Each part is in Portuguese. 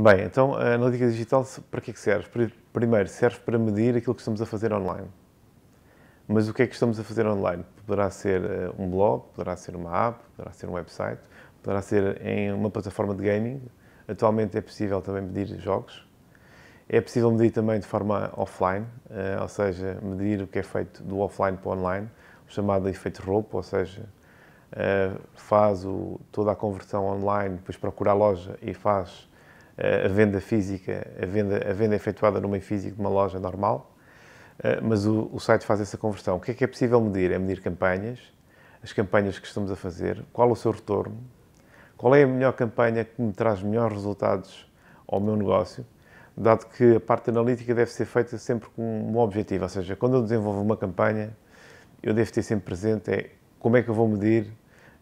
Bem, então a analítica digital para que, é que serve? Primeiro, serve para medir aquilo que estamos a fazer online. Mas o que é que estamos a fazer online? Poderá ser eh, um blog, poderá ser uma app, poderá ser um website, poderá ser em uma plataforma de gaming. Atualmente é possível também medir jogos. É possível medir também de forma offline, eh, ou seja, medir o que é feito do offline para o online, o chamado efeito roupa, ou seja, eh, faz toda a conversão online, depois procura a loja e faz eh, a venda física, a venda, a venda efetuada no meio físico de uma loja normal, eh, mas o, o site faz essa conversão. O que é que é possível medir? É medir campanhas, as campanhas que estamos a fazer, qual o seu retorno, qual é a melhor campanha que me traz melhores resultados ao meu negócio, dado que a parte analítica deve ser feita sempre com um objetivo, ou seja, quando eu desenvolvo uma campanha, eu devo ter sempre presente é como é que eu vou medir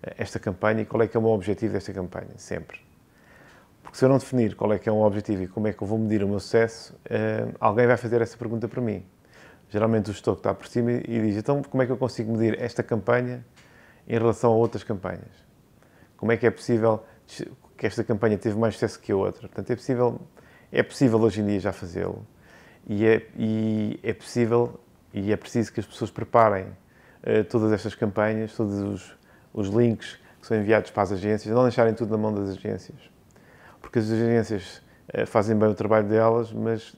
eh, esta campanha e qual é que é o meu objetivo desta campanha, sempre. Porque se eu não definir qual é que é um objetivo e como é que eu vou medir o meu sucesso, eh, alguém vai fazer essa pergunta para mim. Geralmente o gestor que está por cima e diz, então como é que eu consigo medir esta campanha em relação a outras campanhas? Como é que é possível que esta campanha teve mais sucesso que a outra? Portanto, é possível, é possível hoje em dia já fazê-lo. E é, e é possível e é preciso que as pessoas preparem uh, todas estas campanhas, todos os, os links que são enviados para as agências, não deixarem tudo na mão das agências porque as agências eh, fazem bem o trabalho delas, mas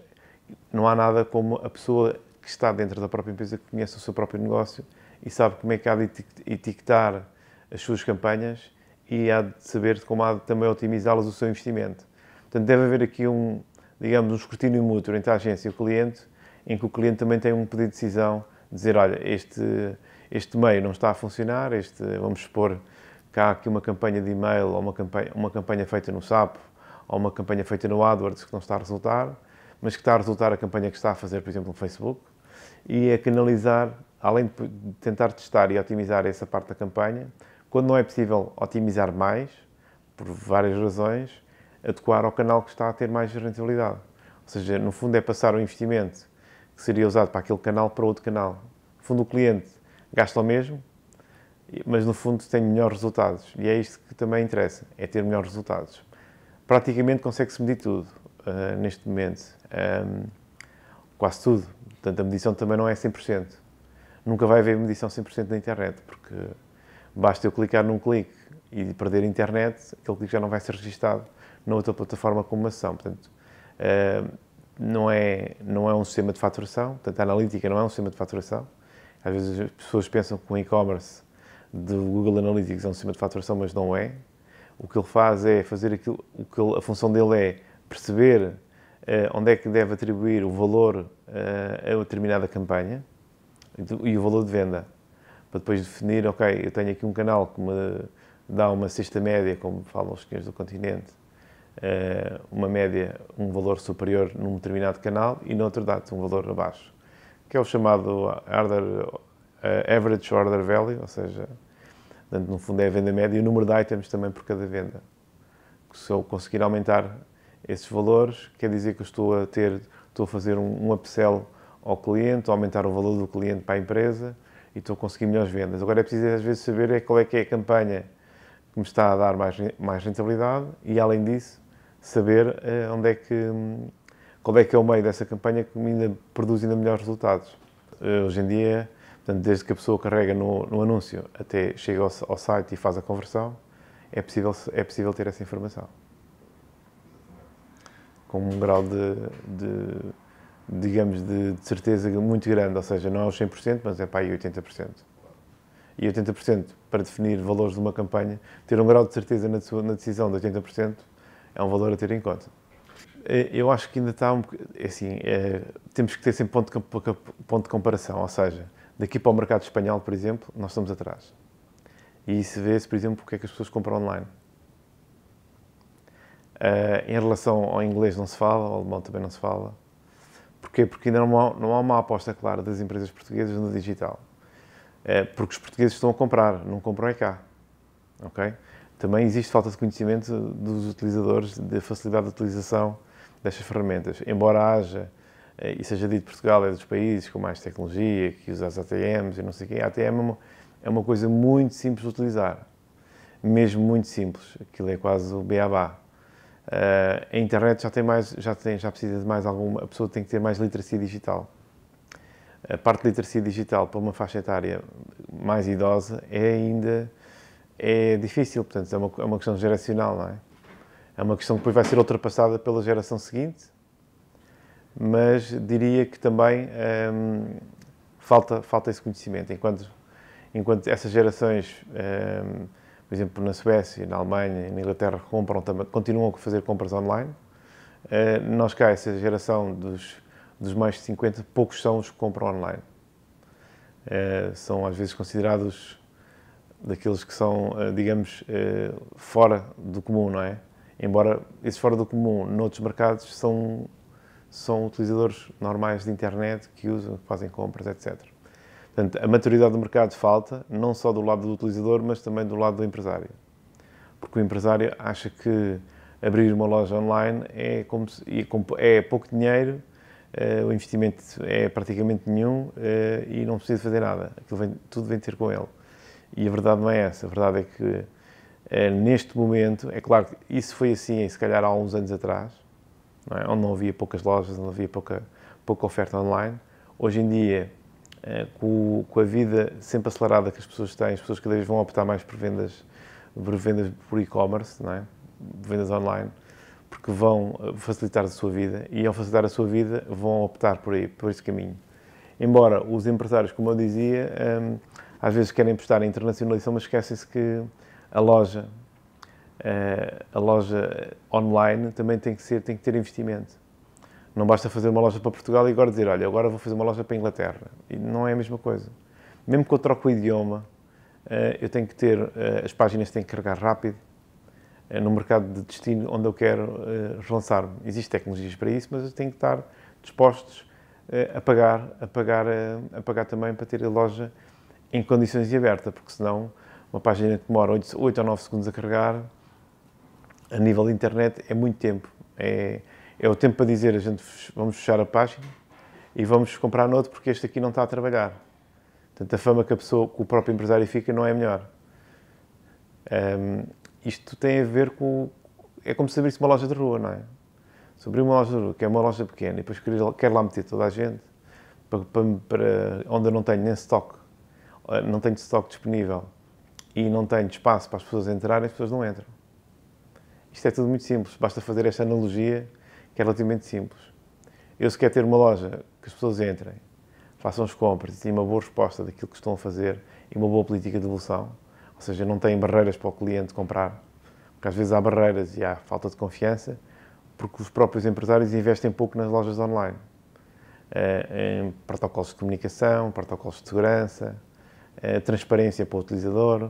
não há nada como a pessoa que está dentro da própria empresa, que conhece o seu próprio negócio e sabe como é que há de etiquetar as suas campanhas e há de saber como há de também otimizá-las o seu investimento. Portanto, deve haver aqui um, digamos, um escrutínio mútuo entre a agência e o cliente, em que o cliente também tem um poder de decisão, dizer, olha, este, este meio não está a funcionar, este, vamos supor que há aqui uma campanha de e-mail ou uma campanha, uma campanha feita no SAP, a uma campanha feita no AdWords que não está a resultar, mas que está a resultar a campanha que está a fazer, por exemplo, no Facebook, e a é canalizar, além de tentar testar e otimizar essa parte da campanha, quando não é possível otimizar mais, por várias razões, adequar ao canal que está a ter mais rentabilidade. Ou seja, no fundo é passar o investimento que seria usado para aquele canal para outro canal. No fundo o cliente gasta o mesmo, mas no fundo tem melhores resultados. E é isto que também interessa, é ter melhores resultados praticamente consegue-se medir tudo uh, neste momento. Um, quase tudo. Portanto, a medição também não é 100%. Nunca vai haver medição 100% na internet, porque basta eu clicar num clique e perder a internet, aquele clique já não vai ser registado na outra plataforma como uma ação. Portanto, uh, não é, não é um sistema de faturação, portanto, a analítica não é um sistema de faturação. Às vezes as pessoas pensam que o e-commerce do Google Analytics é um sistema de faturação, mas não é o que ele faz é fazer aquilo, o que ele, a função dele é perceber eh, onde é que deve atribuir o valor eh, a determinada campanha e o valor de venda, para depois definir, ok, eu tenho aqui um canal que me dá uma cesta média, como falam os senhores do continente, eh, uma média, um valor superior num determinado canal e noutro dado um valor abaixo, que é o chamado order, average order value, ou seja, Portanto, no fundo é a venda média e o número de itens também por cada venda. Se eu conseguir aumentar esses valores, quer dizer que eu estou a ter, estou a fazer um, um upsell ao cliente, aumentar o valor do cliente para a empresa e estou a conseguir melhores vendas. Agora é preciso às vezes saber é qual é que é a campanha que me está a dar mais, mais rentabilidade e além disso saber eh, onde é que qual é que é o meio dessa campanha que ainda produz ainda melhores resultados. Uh, hoje em dia Portanto, desde que a pessoa carrega no, no anúncio até chega ao, ao, site e faz a conversão, é possível, é possível ter essa informação. Com um grau de, de digamos, de, de, certeza muito grande, ou seja, não é os 100%, mas é para aí 80%. E 80% para definir valores de uma campanha, ter um grau de certeza na, sua, na decisão de 80% é um valor a ter em conta. Eh, eu acho que ainda está um é assim, é, temos que ter sempre ponto ponto de comparação, ou seja, Daqui para o mercado espanhol, por exemplo, nós estamos atrás. E isso vê-se, por exemplo, porque é que as pessoas compram online. Uh, em relação ao inglês não se fala, ao alemão também não se fala. Porquê? Porque ainda não há, não há uma aposta clara das empresas portuguesas no digital. Uh, porque os portugueses estão a comprar, não compram é cá. Okay? Também existe falta de conhecimento dos utilizadores, da facilidade de utilização destas ferramentas. Embora haja eh, e seja dito, Portugal é dos países com mais tecnologia, que usa as ATMs e não sei o quê. A ATM é, é uma coisa muito simples de utilizar, mesmo muito simples. Aquilo é quase o beabá. Uh, a internet já tem mais, já tem, já precisa de mais alguma, a pessoa tem que ter mais literacia digital. A parte de literacia digital para uma faixa etária mais idosa é ainda é difícil, portanto é uma, é uma questão geracional, não é? É uma questão que depois vai ser ultrapassada pela geração seguinte, mas diria que também ehm, falta, falta esse conhecimento. Enquanto, enquanto essas gerações, ehm, por exemplo, na Suécia, na Alemanha e na Inglaterra, compram, continuam a fazer compras online, eh, nós cá, essa geração dos, dos mais de 50, poucos são os que compram online. Eh, são às vezes considerados daqueles que são, eh, digamos, fora do comum, não é? Embora esse fora do comum noutros mercados são são utilizadores normais de internet que usam, que fazem compras, etc. Portanto, a maturidade do mercado falta, não só do lado do utilizador, mas também do lado do empresário. Porque o empresário acha que abrir uma loja online é, se, é, é pouco dinheiro, eh, o investimento é praticamente nenhum eh, e não precisa fazer nada. Vem, tudo vem ter com ele. E a verdade não é essa. A verdade é que eh, neste momento, é claro que isso foi assim, se calhar há uns anos atrás, não é? onde não havia poucas lojas, onde havia pouca, pouca oferta online. Hoje em dia, eh, com, com a vida sempre acelerada que as pessoas têm, as pessoas cada vez vão optar mais por vendas por vendas por e-commerce, é? vendas online, porque vão eh, facilitar a sua vida e ao facilitar a sua vida vão optar por aí, por esse caminho. Embora os empresários, como eu dizia, ehm, às vezes querem apostar em internacionalização, mas esquecem-se que a loja eh, a loja online também tem que, ser, tem que ter investimento. Não basta fazer uma loja para Portugal e agora dizer, olha, agora vou fazer uma loja para Inglaterra. E não é a mesma coisa. Mesmo que eu troque o idioma, eh, eu tenho que ter, eh, as páginas têm que carregar rápido, no mercado de destino onde eu quero relançar-me. Existem tecnologias para isso, mas eu tenho que estar dispostos a pagar, a pagar, a pagar também para ter a loja em condições de aberta, porque senão uma página que demora 8, 8 ou 9 segundos a carregar, a nível de internet é muito tempo. É, é o tempo para dizer a gente vamos fechar a página e vamos comprar noutro porque este aqui não está a trabalhar. Portanto, a fama que a pessoa, que o próprio empresário fica não é melhor. Um, isto tem a ver com. É como se abrisse uma loja de rua, não é? Se abrir uma loja de rua, que é uma loja pequena, e depois quer, quer lá meter toda a gente, para, para, onde eu não tenho nem stock, ah, não tenho stock disponível e não tenho espaço para as pessoas entrarem, as pessoas não entram. Isto é tudo muito simples, basta fazer esta analogia que é relativamente simples. Eu, se quer ter uma loja que as pessoas entrem, façam as compras e tenham uma boa resposta daquilo que estão a fazer e uma boa política de evolução, ou seja, não têm barreiras para o cliente comprar, porque às vezes há barreiras e há falta de confiança, porque os próprios empresários investem pouco nas lojas online. Eh, em protocolos de comunicação, protocolos de segurança, eh, transparência para o utilizador.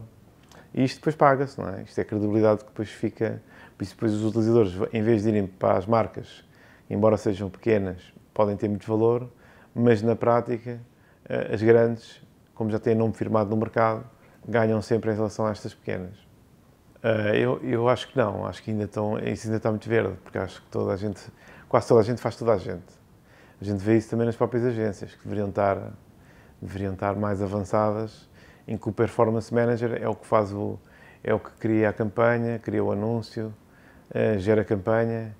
E isto depois paga-se, não é? Isto é credibilidade que depois fica por isso, depois, os utilizadores, em vez de irem para as marcas, embora sejam pequenas, podem ter muito valor, mas na prática, eh, as grandes, como já têm nome firmado no mercado, ganham sempre em relação a estas pequenas. Eh, eu, eu acho que não, acho que ainda estão, isso ainda está muito verde, porque acho que toda a gente, quase toda a gente faz toda a gente. A gente vê isso também nas próprias agências, que deveriam estar, deveriam estar mais avançadas, em que o performance manager é o que faz o, é o que cria a campanha, cria o anúncio, eh, gera campanha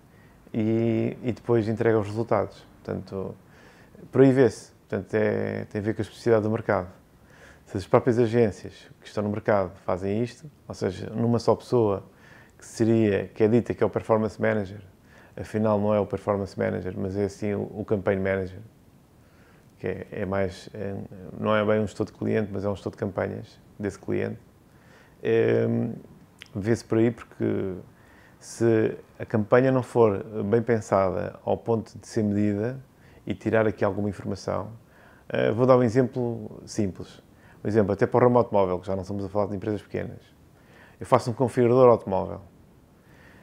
e, e, depois entrega os resultados. Portanto, por aí vê-se. Portanto, é, tem a ver com a especificidade do mercado. Se as próprias agências que estão no mercado fazem isto, ou seja, numa só pessoa que seria, que é dita que é o performance manager, afinal não é o performance manager, mas é assim o, o campaign manager, que é, é mais, é, não é bem um estudo de cliente, mas é um estudo de campanhas desse cliente. É, Vê-se por aí porque se a campanha não for bem pensada ao ponto de ser medida e tirar aqui alguma informação, eh, vou dar um exemplo simples. Um exemplo, até para o ramo automóvel, que já não estamos a falar de empresas pequenas. Eu faço um configurador automóvel.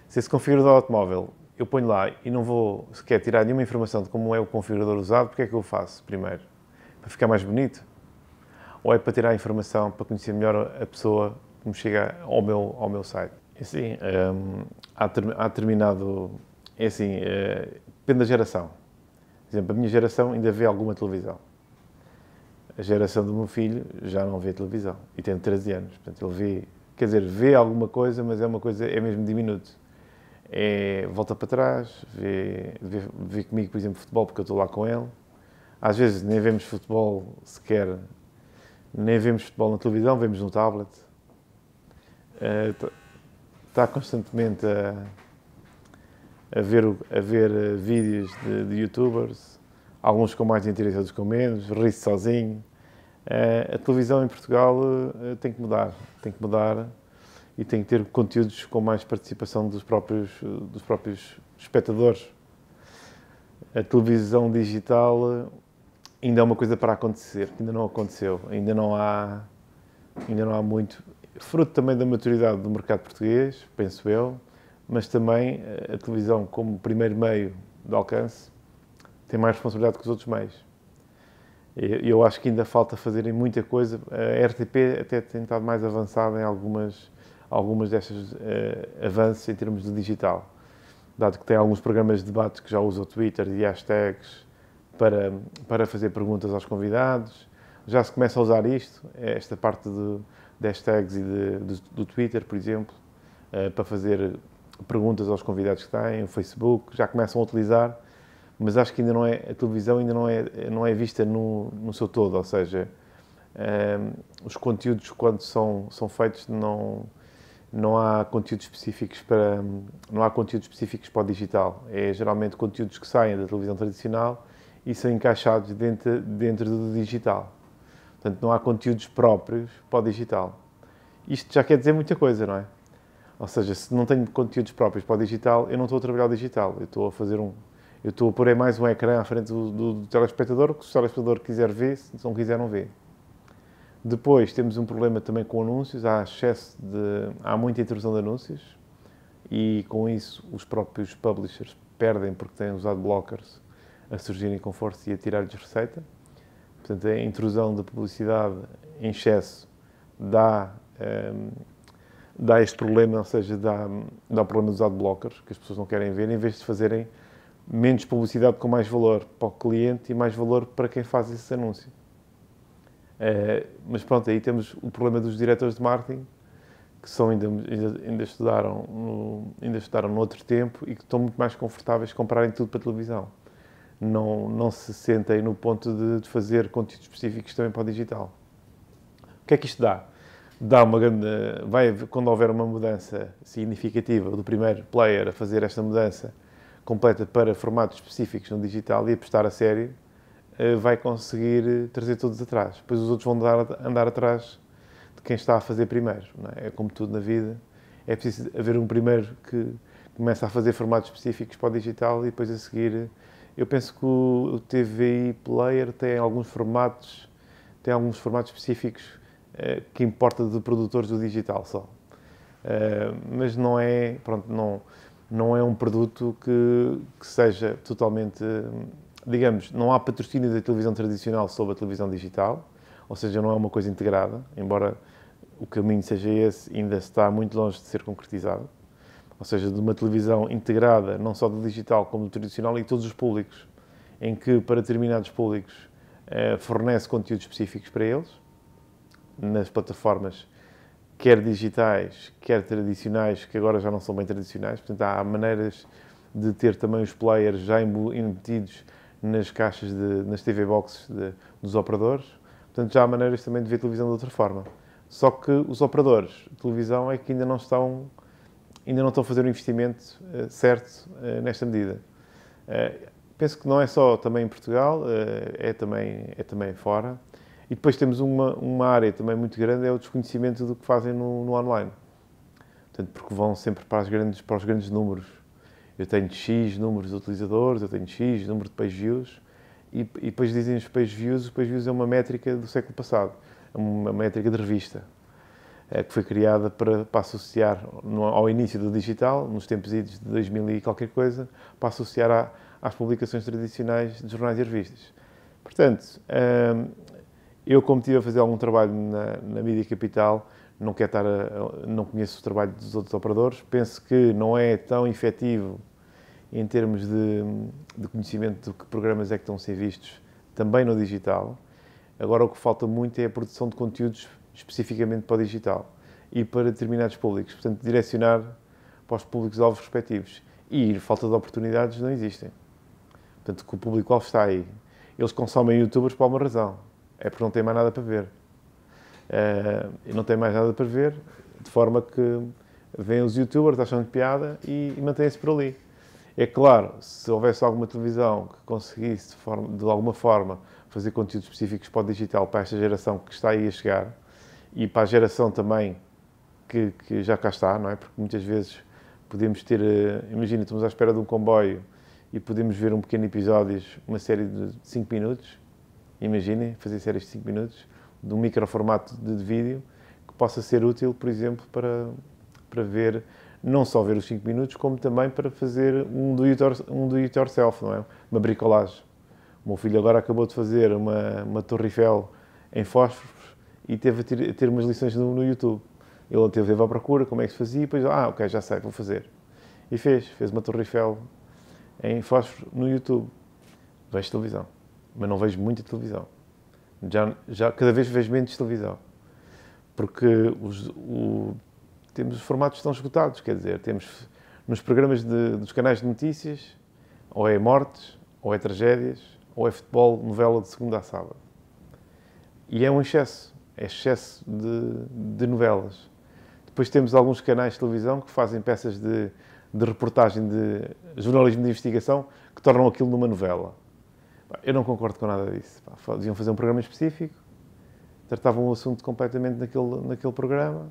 Se esse configurador automóvel eu ponho lá e não vou sequer tirar nenhuma informação de como é o configurador usado, porque é que eu faço primeiro? Para ficar mais bonito? Ou é para tirar a informação, para conhecer melhor a pessoa que me chega ao meu, ao meu site? Sim, um, ehm, há, ter, há determinado. É assim, é, depende da geração. Por exemplo, a minha geração ainda vê alguma televisão. A geração do meu filho já não vê televisão e tem 13 anos. Portanto, ele vê, quer dizer, vê alguma coisa, mas é uma coisa, é mesmo diminuto. É, volta para trás, vê, vê, vê comigo, por exemplo, futebol, porque eu estou lá com ele. Às vezes nem vemos futebol sequer, nem vemos futebol na televisão, vemos no tablet. Uh, está constantemente a, a, ver, a ver eh, vídeos de, de youtubers, alguns com mais interesse, outros com menos, ri-se sozinho. Eh, a televisão em Portugal eh, tem que mudar, tem que mudar e tem que ter conteúdos com mais participação dos próprios, dos próprios espectadores. A televisão digital ainda é uma coisa para acontecer, que ainda não aconteceu, ainda não há, ainda não há muito fruto também da maturidade do mercado português, penso eu, mas também eh, a televisão, como primeiro meio de alcance, tem mais responsabilidade que os outros meios. Eu acho que ainda falta fazerem muita coisa. A RTP até tem estado mais avançada em algumas, algumas destas uh, avanços em termos de digital, dado que tem alguns programas de debate que já usam Twitter e hashtags para, para fazer perguntas aos convidados. Já se começa a usar isto, esta parte de de hashtags e de, do, do Twitter, por exemplo, uh, para fazer perguntas aos convidados que têm, o Facebook, já começam a utilizar, mas acho que ainda não é, a televisão ainda não é, não é vista no, no seu todo, ou seja, eh, os conteúdos quando são, são feitos não, não há conteúdos específicos para não há conteúdos específicos para o digital é geralmente conteúdos que saem da televisão tradicional e são encaixados dentro dentro do digital Portanto, não há conteúdos próprios para o digital. Isto já quer dizer muita coisa, não é? Ou seja, se não tenho conteúdos próprios para o digital, eu não estou a trabalhar o digital. Eu estou a fazer um. Eu estou a pôr mais um ecrã à frente do, do, do telespectador, que se o telespectador quiser ver, se não quiser, não vê. Depois temos um problema também com anúncios, há excesso de. há muita intrusão de anúncios e com isso os próprios publishers perdem porque têm usado blockers a surgirem com força e a tirar-lhes receita. Portanto, a intrusão da publicidade em excesso dá, um, ehm, dá este problema, ou seja, dá, dá o problema dos adblockers, que as pessoas não querem ver, em vez de fazerem menos publicidade com mais valor para o cliente e mais valor para quem faz esse anúncio. Uh, mas pronto, aí temos o problema dos diretores de marketing, que são ainda, ainda, ainda, estudaram no, ainda estudaram tempo e que estão muito mais confortáveis comprarem tudo para televisão não, não se sentem no ponto de, de fazer conteúdos específicos também para o digital. O que é que isto dá? Dá uma grande. Vai, quando houver uma mudança significativa do primeiro player a fazer esta mudança completa para formatos específicos no digital e apostar a sério, eh, vai conseguir trazer todos atrás. Depois os outros vão andar, andar atrás de quem está a fazer primeiro. É? é? como tudo na vida. É preciso haver um primeiro que começa a fazer formatos específicos para o digital e depois a seguir eu penso que o TV Player tem alguns formatos, tem alguns formatos específicos eh, que importa de produtores do digital só. Eh, mas não é, pronto, não, não é um produto que, que seja totalmente, digamos, não há patrocínio da televisão tradicional sobre a televisão digital, ou seja, não é uma coisa integrada, embora o caminho seja esse, ainda está muito longe de ser concretizado ou seja, de uma televisão integrada, não só do digital como do tradicional, e todos os públicos, em que para determinados públicos eh, fornece conteúdos específicos para eles, nas plataformas quer digitais, quer tradicionais, que agora já não são bem tradicionais, portanto há maneiras de ter também os players já embutidos nas caixas, de, nas TV boxes de, dos operadores, portanto já há maneiras também de ver televisão de outra forma. Só que os operadores de televisão é que ainda não estão ainda não estão a fazer o um investimento eh, certo eh, nesta medida. Eh, penso que não é só também em Portugal, é, também, é também fora. E depois temos uma, uma área também muito grande, é o desconhecimento do que fazem no, no online. Portanto, porque vão sempre para, as grandes, para os grandes números. Eu tenho X números de utilizadores, eu tenho X número de page views, e, e depois dizem os page views, os page views é uma métrica do século passado, é uma métrica de revista eh, que foi criada para, para associar no, ao início do digital, nos tempos idos de 2000 e qualquer coisa, para associar à, às publicações tradicionais de jornais e revistas. Portanto, hum, eu como estive a fazer algum trabalho na, na mídia capital, não quero estar a, não conheço o trabalho dos outros operadores, penso que não é tão efetivo em termos de, de conhecimento de que programas é que estão a ser vistos também no digital. Agora o que falta muito é a produção de conteúdos especificamente para o digital e para determinados públicos. Portanto, direcionar para os públicos-alvos respectivos. E falta de oportunidades não existem. Portanto, que o público-alvo está aí. Eles consomem youtubers por alguma razão. É porque não têm mais nada para ver. Uh, não têm mais nada para ver, de forma que vêm os youtubers, acham de piada e, e mantêm-se por ali. É claro, se houvesse alguma televisão que conseguisse, de, forma, de alguma forma, fazer conteúdos específicos para o digital, para esta geração que está aí a chegar, e para a geração também que, que, já cá está, não é? Porque muitas vezes podemos ter, eh, imagina, estamos à espera de um comboio e podemos ver um pequeno episódio, uma série de 5 minutos, imaginem, fazer séries de 5 minutos, de um microformato de, de vídeo que possa ser útil, por exemplo, para, para ver, não só ver os 5 minutos, como também para fazer um do, it um do yourself, não é? Uma bricolagem. O meu filho agora acabou de fazer uma, uma Torre Eiffel em fósforo, e teve a ter, a ter umas lições no, no YouTube. Ele teve a à procura como é que se fazia e depois, ah, ok, já sei, vou fazer. E fez, fez uma Torre Eiffel em fósforo no YouTube. Vejo televisão, mas não vejo muita televisão. Já, já cada vez vejo menos televisão. Porque os, o, temos os formatos estão esgotados, quer dizer, temos nos programas de, dos canais de notícias, ou é mortes, ou é tragédias, ou é futebol, novela de segunda a sábado. E é um excesso excesso de, de novelas. Depois temos alguns canais de televisão que fazem peças de, de reportagem de jornalismo de investigação que tornam aquilo numa novela. Eu não concordo com nada disso. Deviam fazer um programa específico, tratavam o assunto completamente naquele, naquele programa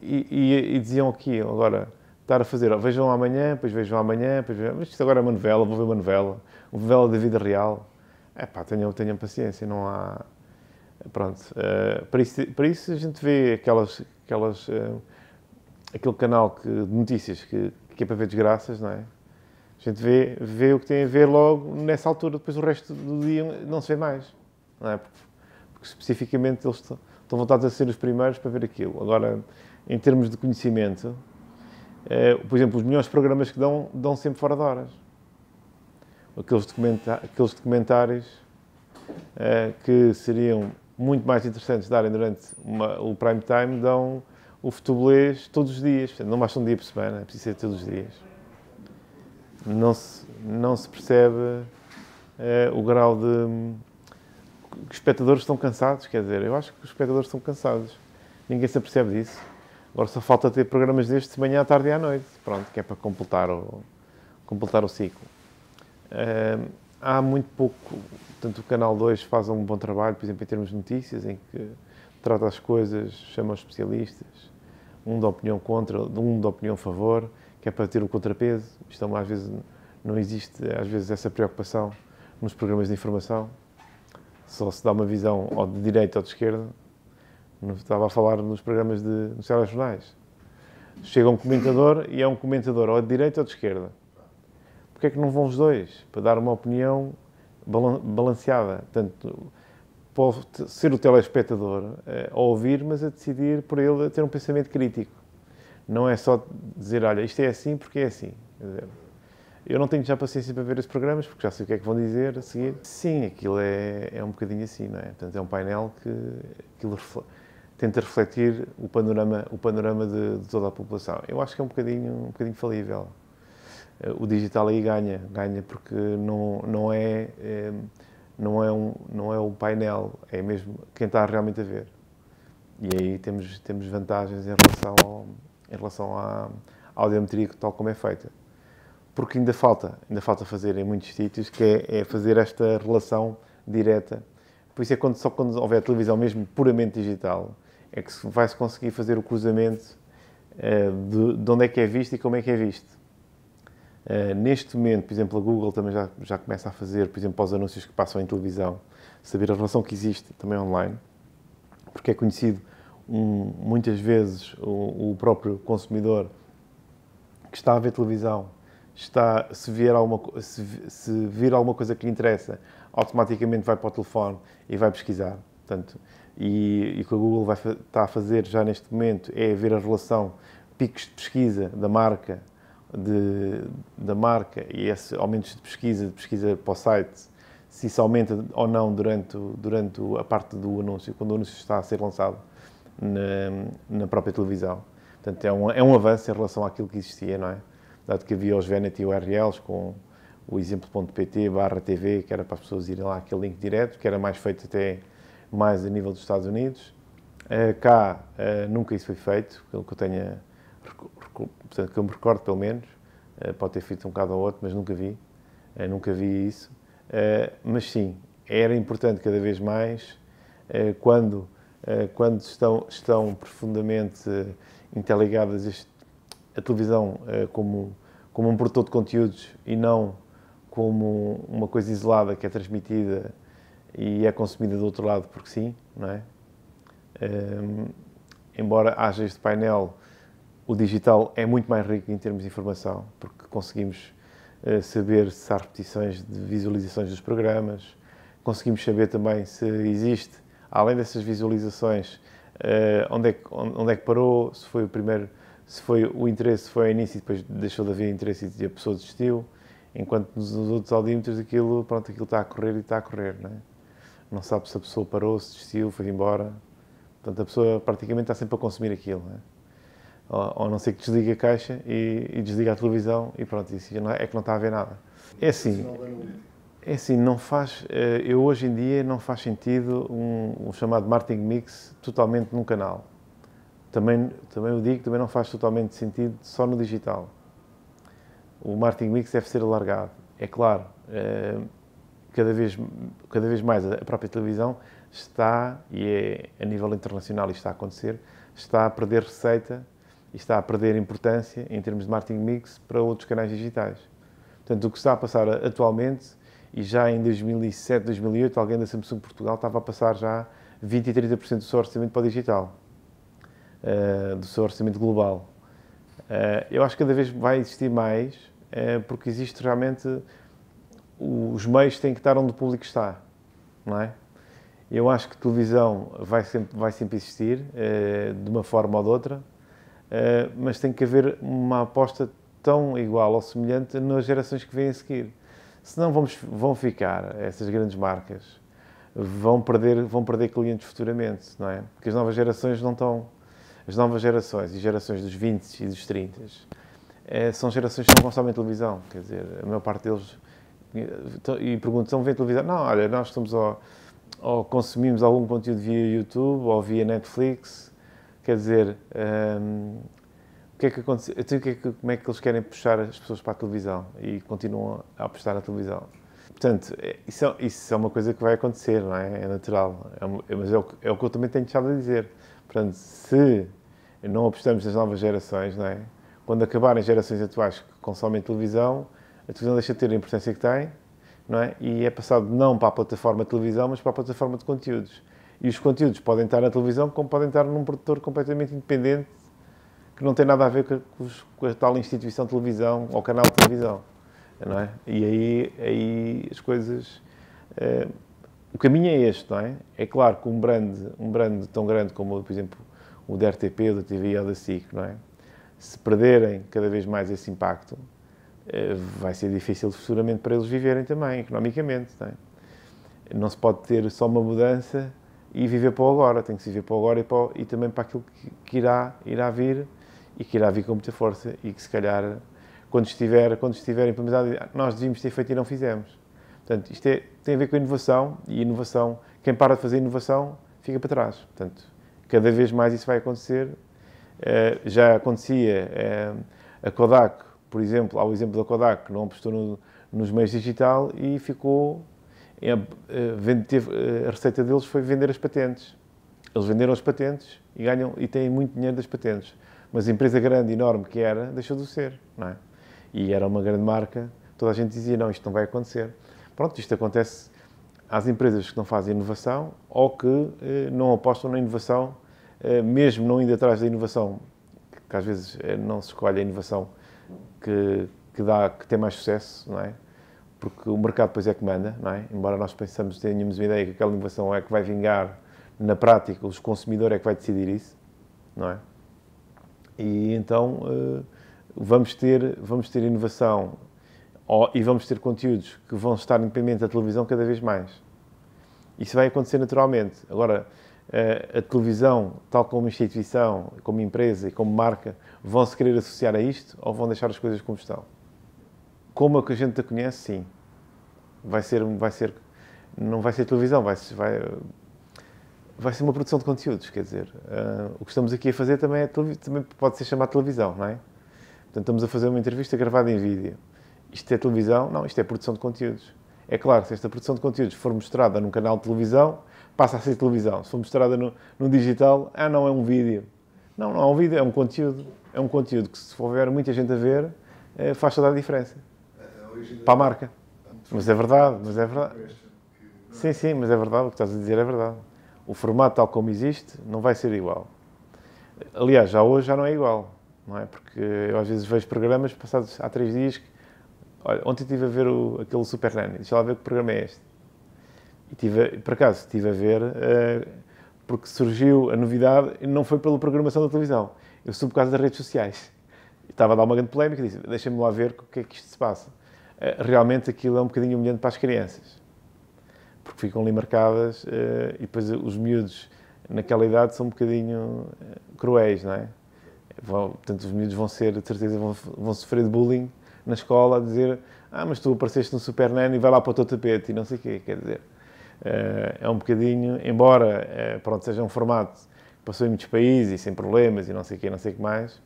e, e, e diziam aqui, agora, estar a fazer, vejam amanhã, depois vejam amanhã, depois vejam, mas isto agora é uma novela, vou ver uma novela, uma novela da vida real. É pá, tenham, tenham paciência, não há Pronto, uh, para, isso, para isso a gente vê aquelas, aquelas, uh, aquele canal que, de notícias que, que é para ver desgraças, não é? A gente vê, vê o que tem a ver logo nessa altura, depois o resto do dia não se vê mais, não é? Porque, porque especificamente eles estão voltados a ser os primeiros para ver aquilo. Agora, em termos de conhecimento, uh, por exemplo, os melhores programas que dão, dão sempre fora de horas. Aqueles, documenta aqueles documentários uh, que seriam muito mais interessantes darem durante uma, o prime time dão o futebolês todos os dias. não basta um dia por semana, é precisa ser todos os dias. Não se, não se percebe uh, o grau de. que espectadores estão cansados, quer dizer, eu acho que os espectadores estão cansados. Ninguém se apercebe disso. Agora só falta ter programas destes de manhã, à tarde e à noite. Pronto, que é para completar o, completar o ciclo. Uh, há muito pouco Portanto, o Canal 2 faz um bom trabalho, por exemplo, em termos de notícias, em que trata as coisas, chama os especialistas, um da opinião contra, um da opinião a favor, que é para ter o contrapeso. Isto é às vezes não existe, às vezes, essa preocupação nos programas de informação. Só se dá uma visão ou de direita ou de esquerda. Não estava a falar nos programas de nos jornais. Chega um comentador e é um comentador ou de direita ou de esquerda. Porquê é que não vão os dois? Para dar uma opinião balanceada. Portanto, pode ser o telespectador eh, a ouvir, mas a decidir por ele a ter um pensamento crítico. Não é só dizer, olha, isto é assim porque é assim. Dizer, eu não tenho já paciência para ver os programas, porque já sei o que é que vão dizer a seguir. Sim, aquilo é, é um bocadinho assim, não é? Portanto, é um painel que aquilo tenta refletir o panorama, o panorama de, de, toda a população. Eu acho que é um bocadinho, um bocadinho falível o digital aí ganha, ganha porque não, não, é, eh, não, é um, não é o painel, é mesmo quem está realmente a ver. E aí temos, temos vantagens em relação, ao, em relação à audiometria tal como é feita. Porque ainda falta, ainda falta fazer em muitos sítios, que é, é fazer esta relação direta. Por isso é quando, só quando houver televisão mesmo puramente digital é que vai-se conseguir fazer o cruzamento eh, de, de onde é que é visto e como é que é visto eh, neste momento, por exemplo, a Google também já, já começa a fazer, por exemplo, os anúncios que passam em televisão, saber a relação que existe também online, porque é conhecido um, muitas vezes o, o, próprio consumidor que está a ver televisão, está, se, vier alguma, se, se vir alguma coisa que lhe interessa, automaticamente vai para o telefone e vai pesquisar. Portanto, e, e o que a Google vai, está a fazer já neste momento é ver a relação picos de pesquisa da marca de, da marca e esses aumentos de pesquisa, de pesquisa para o site, se isso aumenta ou não durante, durante a parte do anúncio, quando o anúncio está a ser lançado na, na própria televisão. Portanto, é um, é um avanço em relação àquilo que existia, não é? Dado que havia os Vanity URLs com o exemplo.pt barra TV, que era para as pessoas irem lá aquele link direto, que era mais feito até mais a nível dos Estados Unidos. Uh, cá uh, nunca isso foi feito, pelo que eu tenha portanto, que eu me recordo pelo menos, eh, pode ter feito um bocado ou outro, mas nunca vi, eh, nunca vi isso. Eh, mas sim, era importante cada vez mais, quando, quando estão, estão profundamente interligadas este, a televisão como, como um produtor de conteúdos e não como uma coisa isolada que é transmitida e é consumida do outro lado porque sim, não é? Ehm, embora haja este painel o digital é muito mais rico em termos de informação, porque conseguimos eh, saber se há repetições de visualizações dos programas, conseguimos saber também se existe, além dessas visualizações, eh, onde, é que, onde é que parou, se foi o primeiro, se foi o interesse foi ao início e depois deixou de haver interesse e a pessoa desistiu, enquanto nos, nos outros audímetros aquilo, pronto, aquilo está a correr e está a correr, não é? Não sabe se a pessoa parou, se desistiu, foi embora. Portanto, a pessoa praticamente está sempre a consumir aquilo, não é? ou, ou não ser que desligue a caixa e, e desliga a televisão e pronto, isso é, é que não está a ver nada. É assim, é assim, não faz, eh, eu hoje em dia não faz sentido um, um chamado marketing mix totalmente num canal. Também, também o digo, também não faz totalmente sentido só no digital. O marketing mix deve ser alargado. É claro, eh, cada vez, cada vez mais a própria televisão está, e é a nível internacional isto está a acontecer, está a perder receita e está a perder importância em termos de marketing mix para outros canais digitais. Portanto, o que está a passar atualmente, e já em 2007, 2008, alguém da Samsung Portugal estava a passar já 20 e 30% do seu orçamento para o digital, eh, do seu orçamento global. Eh, eu acho que cada vez vai existir mais, eh, porque existe realmente. Os meios têm que estar onde o público está, não é? Eu acho que televisão vai sempre, vai sempre existir, de uma forma ou de outra. Eh, mas tem que haver uma aposta tão igual ou semelhante nas gerações que vêm a seguir. Senão vamos, vão ficar essas grandes marcas, vão perder, vão perder clientes futuramente, não é? Porque as novas gerações não estão. As novas gerações e gerações dos 20 e dos 30 é, eh, são gerações que não consomem televisão, quer dizer, a maior parte deles. Eh, e perguntam, não vêem televisão? Não, olha, nós estamos ao, ou consumimos algum conteúdo via YouTube ou via Netflix Quer dizer, um, o que é que aconteceu? Então, que é que, como é que eles querem puxar as pessoas para a televisão e continuam a apostar na televisão? Portanto, é, isso é, isso é uma coisa que vai acontecer, não é? É natural. É, é mas é o, é o que eu também tenho deixado a dizer. Portanto, se não apostamos nas novas gerações, não é? Quando acabarem as gerações atuais que consomem televisão, a televisão deixa de ter a importância que tem, não é? E é passado não para a plataforma de televisão, mas para a plataforma de conteúdos. E os conteúdos podem estar na televisão, como podem estar num produtor completamente independente, que não tem nada a ver com, os, com a tal instituição de televisão ou canal de televisão. Não é? E aí, aí as coisas. Eh, o caminho é este, não é? É claro que um brand, um brand tão grande como, por exemplo, o da RTP, da TV ou da SIC, não é? Se perderem cada vez mais esse impacto, eh, vai ser difícil futuramente para eles viverem também, economicamente, não é? Não se pode ter só uma mudança e viver para o agora, tem que se viver para o agora e, para o, e também para aquilo que, que, irá, irá vir e que irá vir com muita força e que se calhar quando estiver, quando estiver implementado nós devíamos ter feito e não fizemos. Portanto, isto é, tem a ver com a inovação e inovação, quem para de fazer inovação fica para trás. Portanto, cada vez mais isso vai acontecer. Eh, já acontecia eh, a Kodak, por exemplo, há o exemplo da Kodak que não apostou no, nos meios digital e ficou eh, eh, a receita deles foi vender as patentes. Eles venderam as patentes e ganham e têm muito dinheiro das patentes. Mas a empresa grande, enorme que era, deixou de ser, não é? E era uma grande marca. Toda a gente dizia, não, isto não vai acontecer. Pronto, isto acontece às empresas que não fazem inovação ou que eh, não apostam na inovação, eh, mesmo não indo atrás da inovação, que, que às vezes eh, não se escolhe a inovação que, que, dá, que tem mais sucesso, não é? porque o mercado depois é que manda, não é? Embora nós pensamos, tenhamos uma ideia que aquela inovação é que vai vingar, na prática, o consumidor é que vai decidir isso, não é? E então eh, vamos ter, vamos ter inovação e vamos ter conteúdos que vão estar independentes da televisão cada vez mais. Isso vai acontecer naturalmente. Agora, eh, a televisão, tal como instituição, como empresa e como marca, vão se querer associar a isto ou vão deixar as coisas como estão? como a é que a gente a conhece, sim. Vai ser, vai ser, não vai ser televisão, vai, vai, vai ser uma produção de conteúdos, quer dizer. Uh, o que estamos aqui a fazer também, é, também pode ser chamado televisão, não é? Portanto, estamos a fazer uma entrevista gravada em vídeo. Isto é televisão? Não, isto é produção de conteúdos. É claro que se esta produção de conteúdos for mostrada num canal de televisão, passa a ser televisão. Se for mostrada no, no digital, ah, não é um vídeo. Não, não é um vídeo, é um conteúdo. É um conteúdo que, se houver muita gente a ver, eh, faz toda a diferença para a marca. Mas é verdade, mas é verdade. Sim, sim, mas é verdade, o que estás a dizer é verdade. O formato tal como existe não vai ser igual. Aliás, já hoje já não é igual, não é? Porque eu às vezes vejo programas passados há três dias que, olha, ontem estive a ver o, aquele Super Nanny, deixa lá ver que programa é este. E tive, por acaso, estive a ver uh, porque surgiu a novidade e não foi pela programação da televisão. Eu soube por causa das redes sociais. E estava a dar uma grande polémica e disse, deixa-me lá ver o que é que isto se passa. Eh, realmente aquilo é um bocadinho humilhante para as crianças. Porque ficam ali marcadas eh, e depois os miúdos, naquela idade, são um bocadinho eh, cruéis, não é? Vão, portanto, os miúdos vão ser, de certeza, vão, vão sofrer de bullying na escola a dizer ah, mas tu apareceste no Super Nano e vai lá para o teu tapete e não sei o quê, quer dizer. é um bocadinho, embora pronto, seja um formato que passou em muitos países e sem problemas e não sei o quê, não sei o que mais,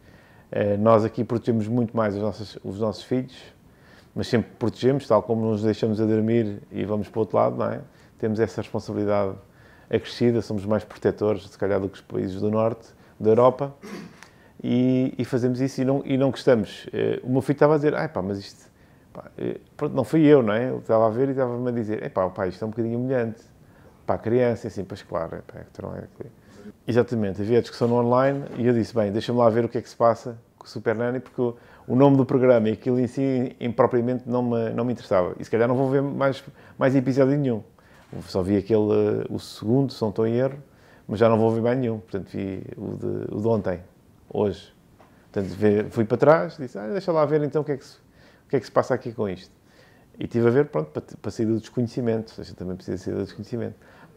nós aqui protegemos muito mais os nossos, os nossos filhos mas sempre protegemos, tal como nos deixamos a dormir e vamos para o outro lado, não é? Temos essa responsabilidade acrescida, somos mais protetores, se calhar, do que os países do norte, da Europa, e, e fazemos isso e não, e não gostamos. Eh, o meu filho estava a dizer, ai pá, mas isto... Pá, eh, pronto, não fui eu, não é? Ele estava a ver e estava-me a dizer, é pá, pá, isto é um bocadinho humilhante para a criança, assim, pois claro, pá, é, não é... Exatamente, havia a discussão no online e eu disse, bem, deixa-me lá ver o que é que se passa com o Super Nanny, porque o nome do programa e aquilo em si, impropriamente, não me, não me interessava. E se calhar não vou ver mais, mais episódio nenhum. Só vi aquele, eh, o segundo, se não estou em erro, mas já não vou ver mais nenhum. Portanto, vi o de, o de ontem, hoje. Portanto, fui para trás, disse, ah, deixa lá ver então o que, é que se, o que é que se passa aqui com isto. E estive a ver, pronto, para, para sair do desconhecimento. Ou seja, também precisa sair do desconhecimento.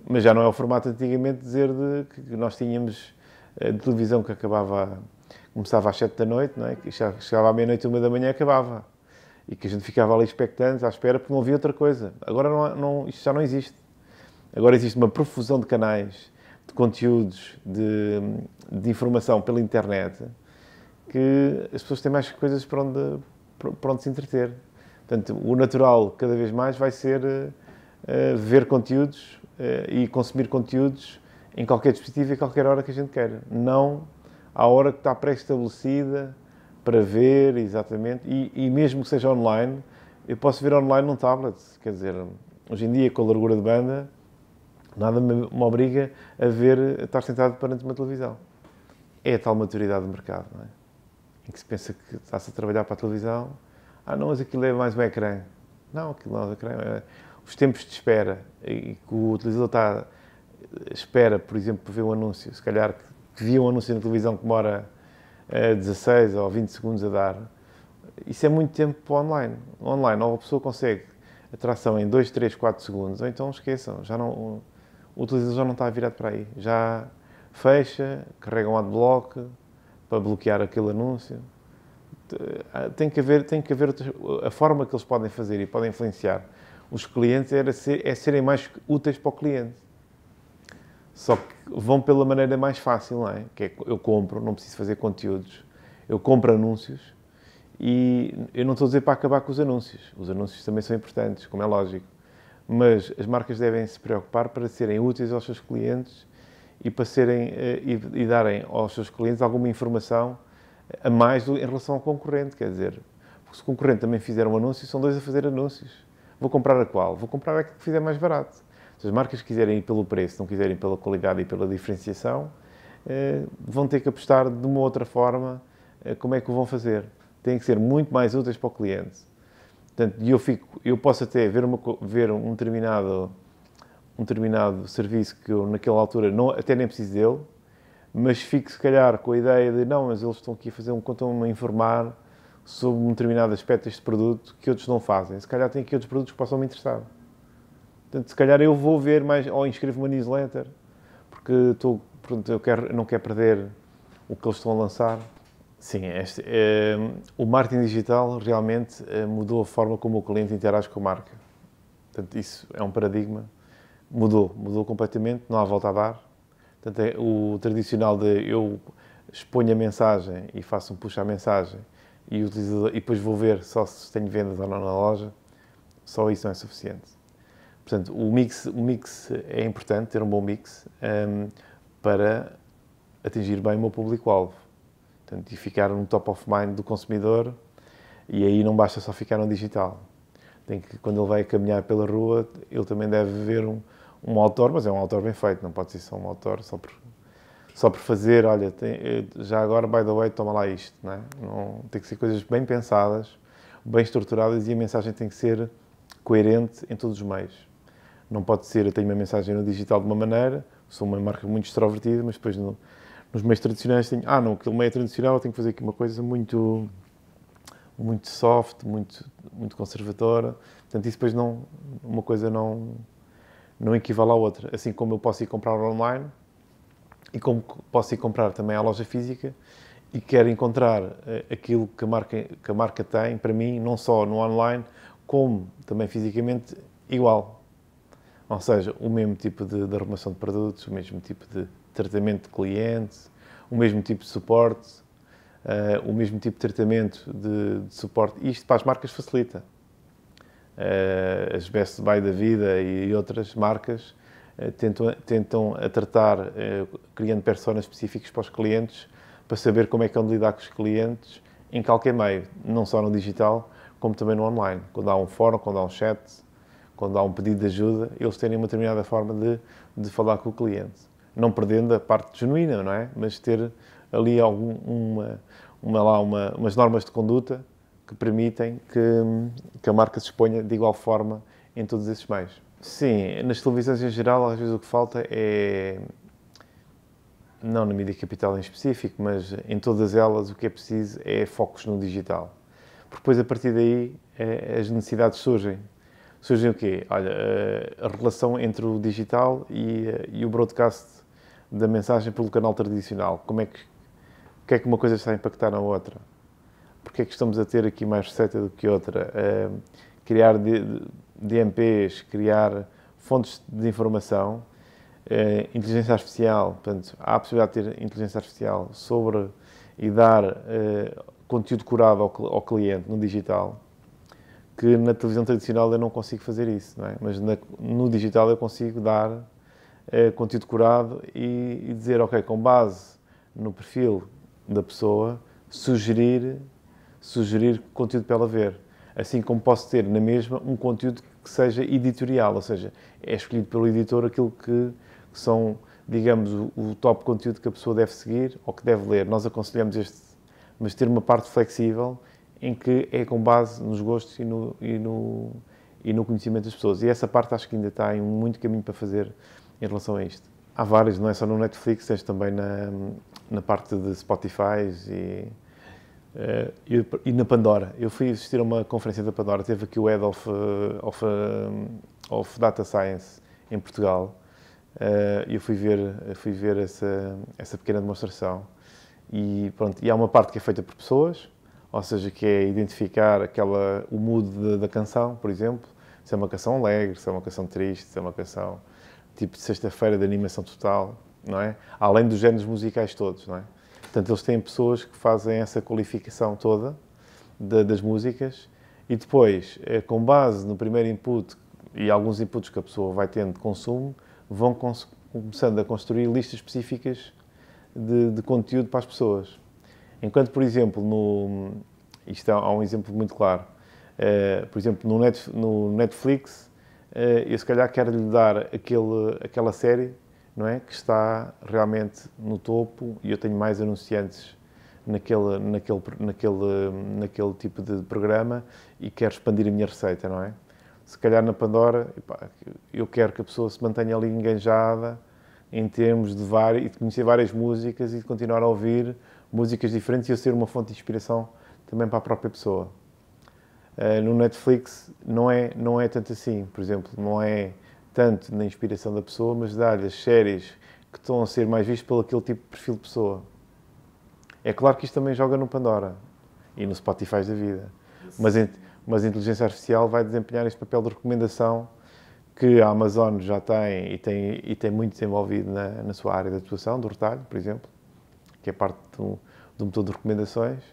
Mas já não é o formato antigamente dizer de, que nós tínhamos a eh, televisão que acabava... A, começava às 7 da noite, não é? chegava à meia-noite, uma da manhã acabava. E que a gente ficava ali expectante, à espera, porque não havia outra coisa. Agora não, não, isto já não existe. Agora existe uma profusão de canais, de conteúdos, de, de informação pela internet, que as pessoas têm mais coisas para onde, para onde se entreter. Portanto, o natural, cada vez mais, vai ser uh, ver conteúdos uh, e consumir conteúdos em qualquer dispositivo e a qualquer hora que a gente queira. Não à hora que está pré-estabelecida para ver, exatamente, e, e, mesmo que seja online, eu posso ver online num tablet, quer dizer, hoje em dia com a largura de banda, nada me, me obriga a ver, a estar sentado perante uma televisão. É a tal maturidade do mercado, não é? Em que se pensa que está-se a trabalhar para a televisão, ah não, mas aquilo é mais um ecrã. Não, aquilo não é um ecrã. É... Os tempos de espera, e que o utilizador está espera, por exemplo, para ver um anúncio, se calhar que via um anúncio na televisão que demora uh, eh, 16 ou 20 segundos a dar, isso é muito tempo para online. Online, ou a pessoa consegue atração em 2, 3, 4 segundos, ou então esqueçam, já não, o, o utilizador já não está virado para aí. Já fecha, carrega um adblock para bloquear aquele anúncio. Ah, tem que haver, tem que haver outras, a forma que eles podem fazer e podem influenciar os clientes é, ser, é serem mais úteis para o cliente. Só que vão pela maneira mais fácil, não é? Que é eu compro, não preciso fazer conteúdos, eu compro anúncios e eu não estou a dizer para acabar com os anúncios. Os anúncios também são importantes, como é lógico. Mas as marcas devem se preocupar para serem úteis aos seus clientes e para serem eh, e, e darem aos seus clientes alguma informação eh, a mais do, em relação ao concorrente, quer dizer, porque se o concorrente também fizer um anúncio, são dois a fazer anúncios. Vou comprar a qual? Vou comprar a que fizer mais barato. Se as marcas quiserem ir pelo preço, não quiserem pela qualidade e pela diferenciação, eh, vão ter que apostar de uma outra forma eh, como é que o vão fazer. Têm que ser muito mais úteis para o cliente. Portanto, eu, fico, eu posso até ver, uma, ver um, determinado, um determinado serviço que eu, naquela altura, não, até nem preciso dele, mas fico, se calhar, com a ideia de não, mas eles estão aqui a fazer um, estão a informar sobre um determinado aspecto deste produto que outros não fazem. Se calhar tem aqui outros produtos que possam me interessar. Portanto, se calhar eu vou ver mais, ou inscrevo-me na newsletter, porque estou, pronto, eu quero, não quero perder o que eles estão a lançar. Sim, é este, é, o marketing digital realmente eh, mudou a forma como o cliente interage com a marca. Portanto, isso é um paradigma. Mudou, mudou completamente, não há volta a dar. Portanto, é o tradicional de eu exponho a mensagem e faço um puxa a mensagem e, e depois vou ver só se tenho vendas ou não na loja, só isso não é suficiente. Portanto, o mix, o mix é importante, ter um bom mix um, ehm, para atingir bem o meu público-alvo. Portanto, e ficar no top of mind do consumidor e aí não basta só ficar no digital. Tem que, quando ele vai caminhar pela rua, ele também deve ver um, um autor, mas é um autor bem feito, não pode ser só um autor só por, só por fazer, olha, tem, eh, já agora, by the way, toma lá isto. Não, é? não Tem que ser coisas bem pensadas, bem estruturadas e a mensagem tem que ser coerente em todos os meios. Não pode ser, eu tenho uma mensagem no digital de uma maneira, sou uma marca muito extrovertida, mas depois no, nos meios tradicionais tenho, ah não, aquele meio tradicional eu tenho que fazer aqui uma coisa muito muito soft, muito muito conservadora. Portanto, isso depois não uma coisa não não equivale à outra. Assim como eu posso ir comprar online e como posso ir comprar também à loja física e quero encontrar eh, aquilo que a marca que a marca tem para mim, não só no online, como também fisicamente igual. Ou seja, o mesmo tipo de, de arrumação de produtos, o mesmo tipo de tratamento de clientes, o mesmo tipo de suporte, uh, o mesmo tipo de tratamento de, de suporte. Isto para as marcas facilita. Uh, as Best Buy da vida e, e outras marcas uh, tentam, tentam a tratar, criando personas específicas para os clientes, para saber como é que vão é lidar com os clientes em qualquer meio, não só no digital, como também no online, quando há um fórum, quando há um chat, quando há um pedido de ajuda, eles terem uma determinada forma de, de falar com o cliente. Não perdendo a parte genuína, não é? Mas ter ali algum, uma, uma, lá, uma, umas normas de conduta que permitem que, que a marca se exponha de igual forma em todos esses meios. Sim, nas televisões em geral, às vezes o que falta é. Não na mídia capital em específico, mas em todas elas o que é preciso é focos no digital. Porque depois, a partir daí, eh, as necessidades surgem surgem o quê? Olha, eh, a relação entre o digital e, eh, e o broadcast da mensagem pelo canal tradicional. Como é que, que é que uma coisa está a impactar na outra? Porque é que estamos a ter aqui mais receita do que outra? Uh, criar DMPs, criar fontes de informação, uh, inteligência artificial, portanto, há a possibilidade de ter inteligência artificial sobre e dar uh, conteúdo curado ao, ao cliente no digital que na televisão tradicional eu não consigo fazer isso, é? mas na, no digital eu consigo dar é, conteúdo curado e, e, dizer, ok, com base no perfil da pessoa, sugerir, sugerir conteúdo para ela ver. Assim como posso ter na mesma um conteúdo que seja editorial, ou seja, é escolhido pelo editor aquilo que, que são, digamos, o, o top conteúdo que a pessoa deve seguir ou que deve ler. Nós aconselhamos este, mas ter uma parte flexível em que é com base nos gostos e no, e no, e no conhecimento das pessoas. E essa parte acho que ainda está em muito caminho para fazer em relação a isto. Há vários não é só no Netflix, tens também na, na parte de Spotify e, uh, e, e, na Pandora. Eu fui assistir a uma conferência da Pandora, teve aqui o Head of, eh, of, eh, of Data Science em Portugal. E eu fui ver, fui ver essa, essa pequena demonstração. E, pronto, e há uma parte que é feita por pessoas, ou seja, que é identificar aquela, o mood da canção, por exemplo, se é uma canção alegre, se é uma canção triste, se é uma canção tipo de sexta-feira de animação total, não é? Além dos géneros musicais todos, não é? Portanto, eles têm pessoas que fazem essa qualificação toda de, das músicas e depois, eh, com base no primeiro input e alguns inputs que a pessoa vai tendo de consumo, vão começando a construir listas específicas de, de conteúdo para as pessoas. Enquanto, por exemplo, no, isto é, há um exemplo muito claro, uh, por exemplo, no, Netf no Netflix, uh, eu se calhar quero lhe dar aquele, aquela série não é, que está realmente no topo e eu tenho mais anunciantes naquele, naquele, naquele, naquele tipo de programa e quero expandir a minha receita, não é? Se calhar na Pandora, epá, eu quero que a pessoa se mantenha ali enganjada em termos de, várias, de conhecer várias músicas e de continuar a ouvir músicas diferentes e eu ser uma fonte de inspiração também para a própria pessoa. Uh, no Netflix não é, não é tanto assim, por exemplo, não é tanto na inspiração da pessoa, mas dar-lhe as séries que estão a ser mais vistas pelo aquele tipo de perfil de pessoa. É claro que isto também joga no Pandora e no Spotify da vida, mas, mas a inteligência artificial vai desempenhar este papel de recomendação que a Amazon já tem e tem, e tem muito desenvolvido na, na sua área de atuação, do retalho, por exemplo, que é parte do, do motor de recomendações,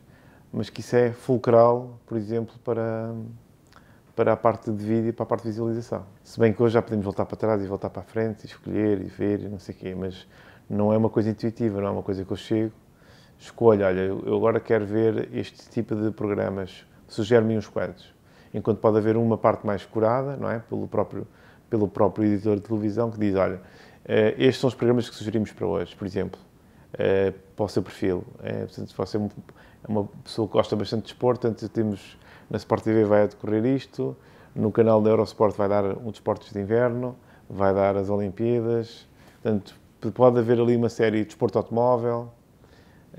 mas que isso é fulcral, por exemplo, para, para a parte de vídeo e para a parte de visualização. Se bem que hoje já podemos voltar para trás e voltar para a frente, e escolher e ver e não sei o quê, mas não é uma coisa intuitiva, não é uma coisa que eu chego, escolho, olha, eu agora quero ver este tipo de programas, sugere-me uns quantos. Enquanto pode haver uma parte mais curada, não é? Pelo próprio, pelo próprio editor de televisão que diz, olha, eh, estes são os programas que sugerimos para hoje, por exemplo. É, para o seu perfil. É, portanto, se você é, é uma pessoa que gosta bastante de esporte, portanto, temos na Sport TV vai decorrer isto, no canal da Eurosport vai dar um desportos de inverno, vai dar as Olimpíadas, portanto, pode haver ali uma série de desporto automóvel,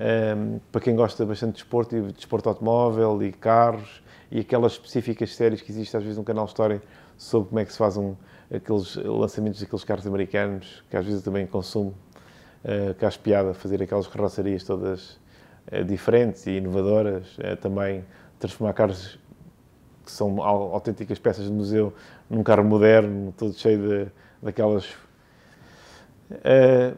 um, é, para quem gosta bastante de desporto, e de desporto automóvel e carros, e aquelas específicas séries que existem às vezes no canal História sobre como é que se fazem um, aqueles lançamentos daqueles carros americanos, que às vezes eu também consumo uh, que acho piada fazer aquelas carrocerias todas eh, diferentes e inovadoras, eh, também transformar carros que são autênticas peças de museu num carro moderno, todo cheio de, daquelas. Uh,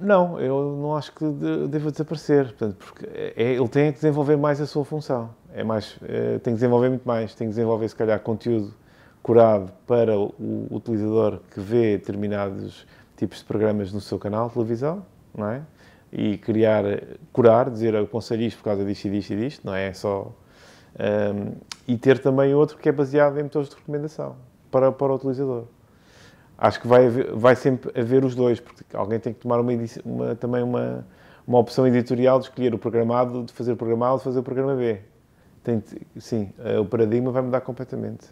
não, eu não acho que deva desaparecer, portanto, porque é, é, ele tem que desenvolver mais a sua função. É mais, uh, tem que desenvolver muito mais, tem que desenvolver, se calhar, conteúdo curado para o utilizador que vê determinados tipos de programas no seu canal de televisão, não é? E criar, curar, dizer eu aconselho isto por causa disto e disto e disto, não é? só. Um, e ter também outro que é baseado em motores de recomendação para, para o utilizador. Acho que vai, haver, vai sempre haver os dois, porque alguém tem que tomar uma, uma também uma, uma opção editorial de escolher o programado, de fazer o programa A ou de fazer o programa B. Tem, sim, eh, o paradigma vai mudar completamente.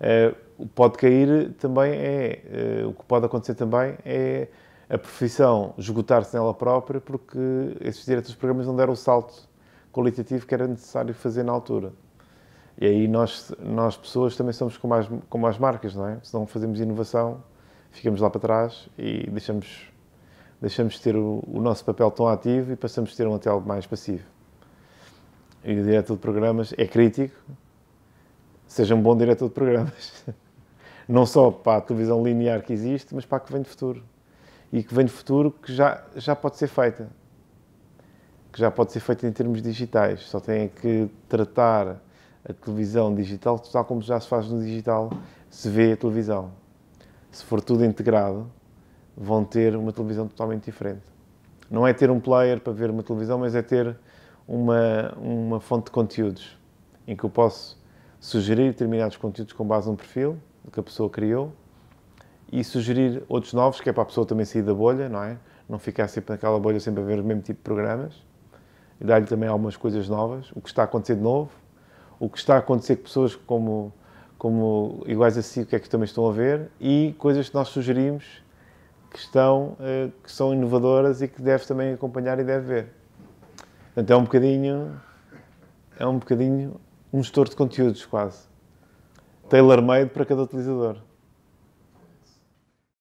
Eh, pode cair também é, eh, o que pode acontecer também é a profissão esgotar-se nela própria porque esses diretores de programas não deram o salto qualitativo que era necessário fazer na altura. E aí nós, nós pessoas também somos como as, como as marcas, não é? Se não fazemos inovação, ficamos lá para trás e deixamos, deixamos de ter o, o nosso papel tão ativo e passamos a ter um hotel mais passivo. E o diretor de programas é crítico, seja um bom diretor de programas. Não só para a televisão linear que existe, mas para a que vem de futuro. E que vem de futuro que já, já pode ser feita. Que já pode ser feita em termos digitais. Só tem que tratar a televisão digital tal como já se faz no digital, se vê a televisão. Se for tudo integrado, vão ter uma televisão totalmente diferente. Não é ter um player para ver uma televisão, mas é ter uma, uma fonte de conteúdos em que eu posso sugerir determinados conteúdos com base num perfil que a pessoa criou e sugerir outros novos, que é para a pessoa também sair da bolha, não é? Não ficar sempre naquela bolha, sempre a ver o mesmo tipo de programas. E dar-lhe também algumas coisas novas, o que está a acontecer de novo, o que está a acontecer com pessoas como, como iguais a si, o que é que também estão a ver, e coisas que nós sugerimos que, estão, eh, que são inovadoras e que deve também acompanhar e deve ver. Portanto, é um bocadinho. É um bocadinho um gestor de conteúdos quase. Tailor-made para cada utilizador.